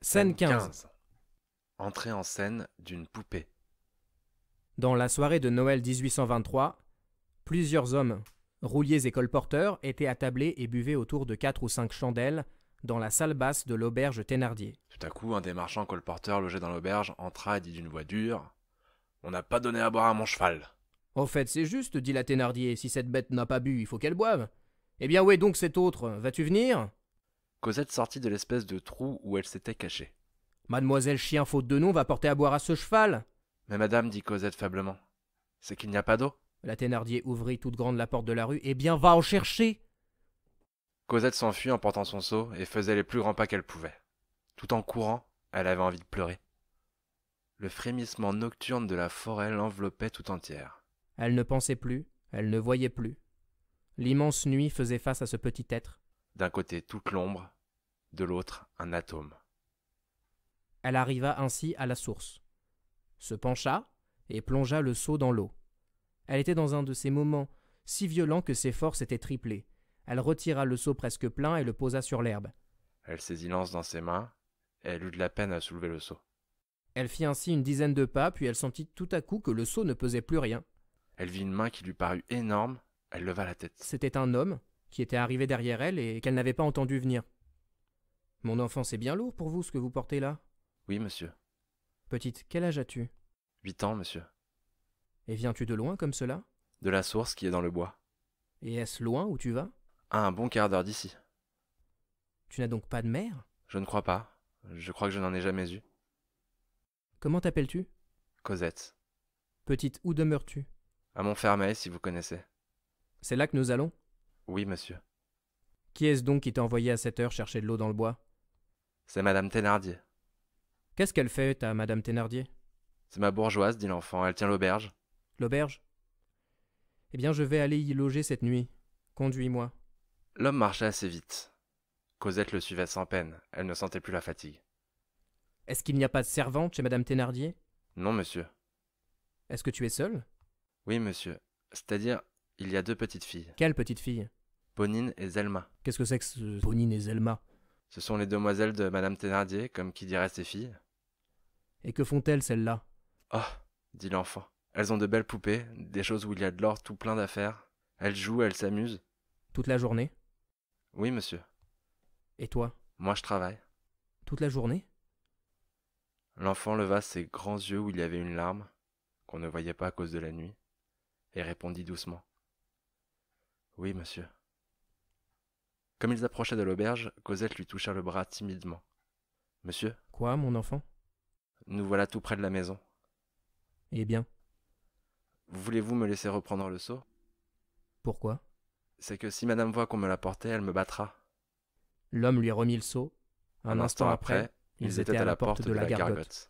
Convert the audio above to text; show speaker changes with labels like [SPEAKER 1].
[SPEAKER 1] Scène 15. Entrée en scène d'une poupée. Dans la soirée de Noël 1823, plusieurs hommes, rouliers et colporteurs, étaient attablés et buvaient autour de quatre ou cinq chandelles dans la salle basse de l'auberge Thénardier.
[SPEAKER 2] Tout à coup, un des marchands colporteurs logés dans l'auberge entra et dit d'une voix dure On n'a pas donné à boire à mon cheval.
[SPEAKER 1] Au fait, c'est juste, dit la Thénardier. Si cette bête n'a pas bu, il faut qu'elle boive. Eh bien, où est donc cet autre Vas-tu venir Cosette sortit de l'espèce de trou où elle s'était cachée. Mademoiselle Chien faute de nom va porter à boire à ce cheval. Mais madame, dit Cosette faiblement, c'est qu'il n'y a pas d'eau. La Thénardier ouvrit toute grande la porte de la rue. Eh bien, va en chercher.
[SPEAKER 2] Cosette s'enfuit en portant son seau et faisait les plus grands pas qu'elle pouvait. Tout en courant, elle avait envie de pleurer. Le frémissement nocturne de la forêt l'enveloppait tout entière.
[SPEAKER 1] Elle ne pensait plus, elle ne voyait plus. L'immense nuit faisait face à ce petit être.
[SPEAKER 2] D'un côté toute l'ombre, de l'autre un atome.
[SPEAKER 1] Elle arriva ainsi à la source, se pencha et plongea le seau dans l'eau. Elle était dans un de ces moments si violents que ses forces étaient triplées. Elle retira le seau presque plein et le posa sur l'herbe.
[SPEAKER 2] Elle saisit l'anse dans ses mains,
[SPEAKER 1] et elle eut de la peine à soulever le seau. Elle fit ainsi une dizaine de pas, puis elle sentit tout à coup que le seau ne pesait plus rien. Elle vit une main qui lui parut énorme, elle leva la tête. C'était un homme qui était arrivé derrière elle et qu'elle n'avait pas entendu venir. Mon enfant, c'est bien lourd pour vous ce que vous portez là Oui, monsieur. Petite, quel âge as-tu Huit ans, monsieur. Et viens-tu de loin comme cela
[SPEAKER 2] De la source qui est dans le bois.
[SPEAKER 1] Et est-ce loin où tu vas
[SPEAKER 2] À un bon quart d'heure d'ici.
[SPEAKER 1] Tu n'as donc pas de mère
[SPEAKER 2] Je ne crois pas. Je crois que je n'en ai jamais eu.
[SPEAKER 1] Comment t'appelles-tu Cosette. Petite, où demeures-tu
[SPEAKER 2] À Montfermeil, si vous connaissez.
[SPEAKER 1] C'est là que nous allons Oui, monsieur. Qui est-ce donc qui t'a envoyé à cette heure chercher de l'eau dans le bois
[SPEAKER 2] c'est Madame Thénardier.
[SPEAKER 1] Qu'est-ce qu'elle fait à Madame Thénardier
[SPEAKER 2] C'est ma bourgeoise, dit l'enfant. Elle tient l'auberge.
[SPEAKER 1] L'auberge Eh bien, je vais aller y loger cette nuit. Conduis-moi.
[SPEAKER 2] L'homme marchait assez vite. Cosette le suivait sans peine. Elle ne sentait plus la fatigue.
[SPEAKER 1] Est-ce qu'il n'y a pas de servante chez Madame Thénardier Non, monsieur. Est-ce que tu es seul
[SPEAKER 2] Oui, monsieur. C'est-à-dire, il y a deux petites filles.
[SPEAKER 1] Quelles petites filles
[SPEAKER 2] Ponine et Zelma.
[SPEAKER 1] Qu'est-ce que c'est que ce Ponine et Zelma
[SPEAKER 2] ce sont les demoiselles de Madame Thénardier, comme qui dirait ses filles.
[SPEAKER 1] Et que font-elles, celles-là Oh
[SPEAKER 2] dit l'enfant. Elles ont de belles poupées, des choses où il y a de l'or tout plein d'affaires. Elles jouent, elles s'amusent. Toute la journée Oui, monsieur. Et toi Moi, je travaille. Toute la journée L'enfant leva ses grands yeux où il y avait une larme, qu'on ne voyait pas à cause de la nuit, et répondit doucement Oui, monsieur. Comme ils approchaient de l'auberge, Cosette lui toucha le bras timidement. Monsieur
[SPEAKER 1] Quoi, mon enfant
[SPEAKER 2] Nous voilà tout près de la maison. Eh bien Voulez-vous me laisser reprendre le seau Pourquoi C'est que si madame voit qu'on me l'a porté, elle me battra.
[SPEAKER 1] L'homme lui remit le seau. Un, instant, après, ils étaient à la porte de, la gargote.